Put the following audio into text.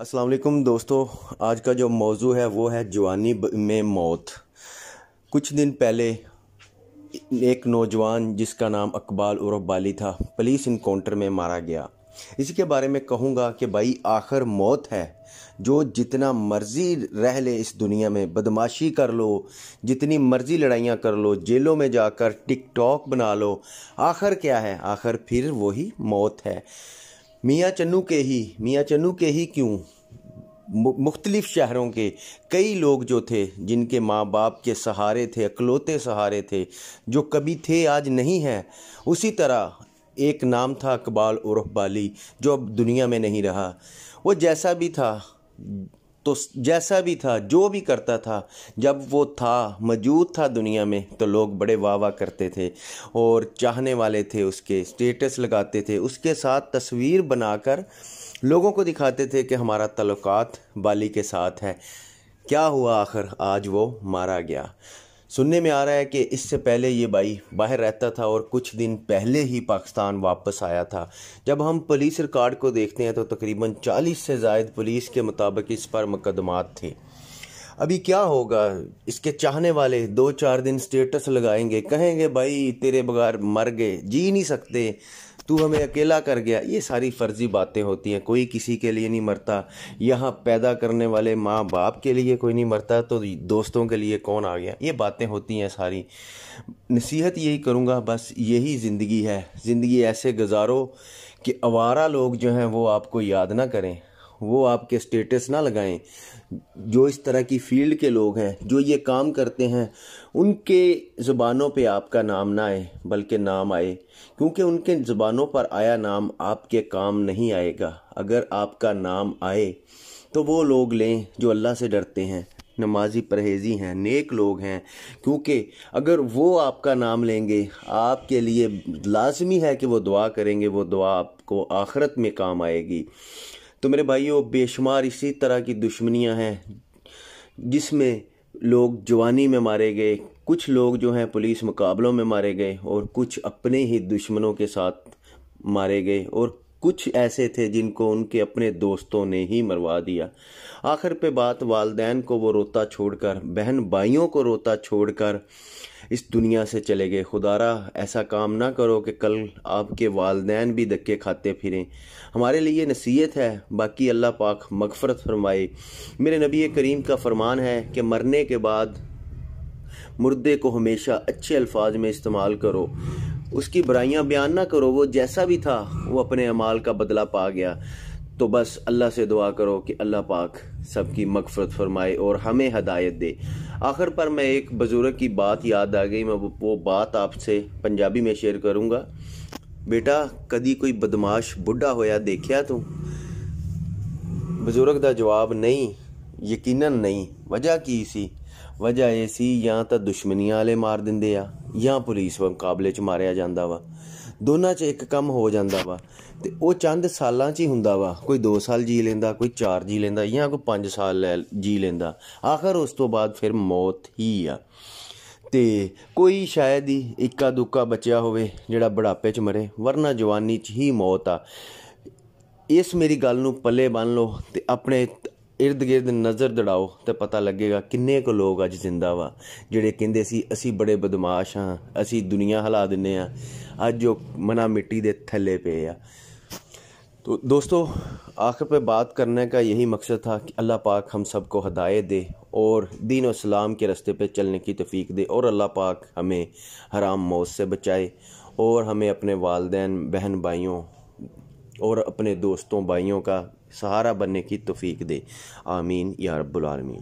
असलम दोस्तों आज का जो मौजू है वो है जवानी में मौत कुछ दिन पहले एक नौजवान जिसका नाम अकबाल उर्फ बाली था पुलिस इनकाउंटर में मारा गया इसी के बारे में कहूँगा कि भाई आखिर मौत है जो जितना मर्जी रह ले इस दुनिया में बदमाशी कर लो जितनी मर्जी लड़ाइयाँ कर लो जेलों में जाकर टिकटॉक बना लो आखिर क्या है आखिर फिर वही मौत है मियाँ चन्नू के ही मियाँ चन्नू के ही क्यों मुख्तलिफ़ शहरों के कई लोग जो थे जिनके माँ बाप के सहारे थे अकलौते सहारे थे जो कभी थे आज नहीं हैं उसी तरह एक नाम था अकबाल उर्फ बाली जो अब दुनिया में नहीं रहा वो जैसा भी था तो जैसा भी था जो भी करता था जब वो था मौजूद था दुनिया में तो लोग बड़े वाह वाह करते थे और चाहने वाले थे उसके स्टेटस लगाते थे उसके साथ तस्वीर बनाकर लोगों को दिखाते थे कि हमारा तल्लुकात बाली के साथ है क्या हुआ आखिर आज वो मारा गया सुनने में आ रहा है कि इससे पहले ये भाई बाहर रहता था और कुछ दिन पहले ही पाकिस्तान वापस आया था जब हम पुलिस रिकॉर्ड को देखते हैं तो तकरीबन 40 से जायद पुलिस के मुताबिक इस पर मुकदमात थे अभी क्या होगा इसके चाहने वाले दो चार दिन स्टेटस लगाएंगे कहेंगे भाई तेरे बगैर मर गए जी नहीं सकते तू हमें अकेला कर गया ये सारी फर्जी बातें होती हैं कोई किसी के लिए नहीं मरता यहाँ पैदा करने वाले माँ बाप के लिए कोई नहीं मरता तो दोस्तों के लिए कौन आ गया ये बातें होती हैं सारी नसीहत यही करूँगा बस यही ज़िंदगी है ज़िंदगी ऐसे गुजारो कि आवारा लोग जो हैं वो आपको याद ना करें वो आपके स्टेटस ना लगाएं जो इस तरह की फील्ड के लोग हैं जो ये काम करते हैं उनके ज़ुबानों पे आपका नाम ना आए बल्कि नाम आए क्योंकि उनके ज़ुबानों पर आया नाम आपके काम नहीं आएगा अगर आपका नाम आए तो वो लोग लें जो अल्लाह से डरते हैं नमाजी परहेजी हैं नेक लोग हैं क्योंकि अगर वो आपका नाम लेंगे आपके लिए लाजमी है कि वो दुआ करेंगे वो दुआ आपको आखरत में काम आएगी तो मेरे भाइयों बेशुमार इसी तरह की दुश्मनियां हैं जिसमें लोग जवानी में मारे गए कुछ लोग जो हैं पुलिस मुकाबलों में मारे गए और कुछ अपने ही दुश्मनों के साथ मारे गए और कुछ ऐसे थे जिनको उनके अपने दोस्तों ने ही मरवा दिया आखिर पे बात वालदेन को वो रोता छोड़कर बहन भाइयों को रोता छोड़कर इस दुनिया से चले गए खुदारा ऐसा काम ना करो कि कल आपके वालदेन भी धक्के खाते फिरें हमारे लिए नसीहत है बाकी अल्लाह पाक मगफरत फरमाए मेरे नबी करीम का फरमान है कि मरने के बाद मुर्दे को हमेशा अच्छे अल्फाज में इस्तेमाल करो उसकी बुराइयाँ बयान ना करो वो जैसा भी था वो अपने अमाल का बदला पा गया तो बस अल्लाह से दुआ करो कि अल्लाह पाक सबकी मकफरत फरमाए और हमें हदायत दे आखिर पर मैं एक बुज़ुर्ग की बात याद आ गई मैं वो बात आपसे पंजाबी में शेयर करूँगा बेटा कदी कोई बदमाश बुढ़ा होया देखा तू बुजुर्ग का जवाब नहीं यकीनन नहीं वजह की सी वजह यह सी या तो दुश्मनिया मार ਮਾਰ या पुलिस मुकाबले च मारिया जाता वा ਦੋਨਾਂ 'ਚ ਇੱਕ ਕੰਮ ਹੋ ਜਾਂਦਾ ਵਾ ਤੇ ਉਹ ਚੰਦ ਸਾਲਾਂ 'ਚ ਹੀ ਹੁੰਦਾ ਵਾ ਕੋਈ 2 ਸਾਲ ਜੀ ਲੈਂਦਾ ਕੋਈ 4 ਜੀ ਲੈਂਦਾ ਜਾਂ ਕੋਈ 5 ਸਾਲ ਜੀ ਲੈਂਦਾ ਆਖਰ ਉਸ ਤੋਂ ਬਾਅਦ ਫਿਰ ਮੌਤ ਹੀ ਆ ਤੇ ਕੋਈ ਸ਼ਾਇਦ ਹੀ ਇੱਕਾ ਦੁੱਕਾ ਬਚਿਆ ਹੋਵੇ ਜਿਹੜਾ ਬੁਢਾਪੇ 'ਚ ਮਰੇ ਵਰਨਾ ਜਵਾਨੀ 'ਚ ਹੀ ਮੌਤ ਆ ਇਸ ਮੇਰੀ ਗੱਲ ਨੂੰ ਪੱਲੇ ਬੰਨ ਲਓ ਤੇ ਆਪਣੇ इर्द गिर्द नज़र दड़ाओ तो पता लगेगा किन्ने को लोग अच्छ ज़िंदा वा जे कहते असी बड़े बदमाश हाँ असी दुनिया हिला दें अज मना मिट्टी के थले पे आ तो दोस्तों आखिर पे बात करने का यही मकसद था कि अल्लाह पाक हम सबको हदायत दे और दीन और सलाम के रास्ते पे चलने की तफीक दे और अल्लाह पाक हमें हराम मौत से बचाए और हमें अपने वालदेन बहन भाइयों और अपने दोस्तों भाइयों का सहारा बनने की तोफीक दे आमीन या रब्बुल आलमीन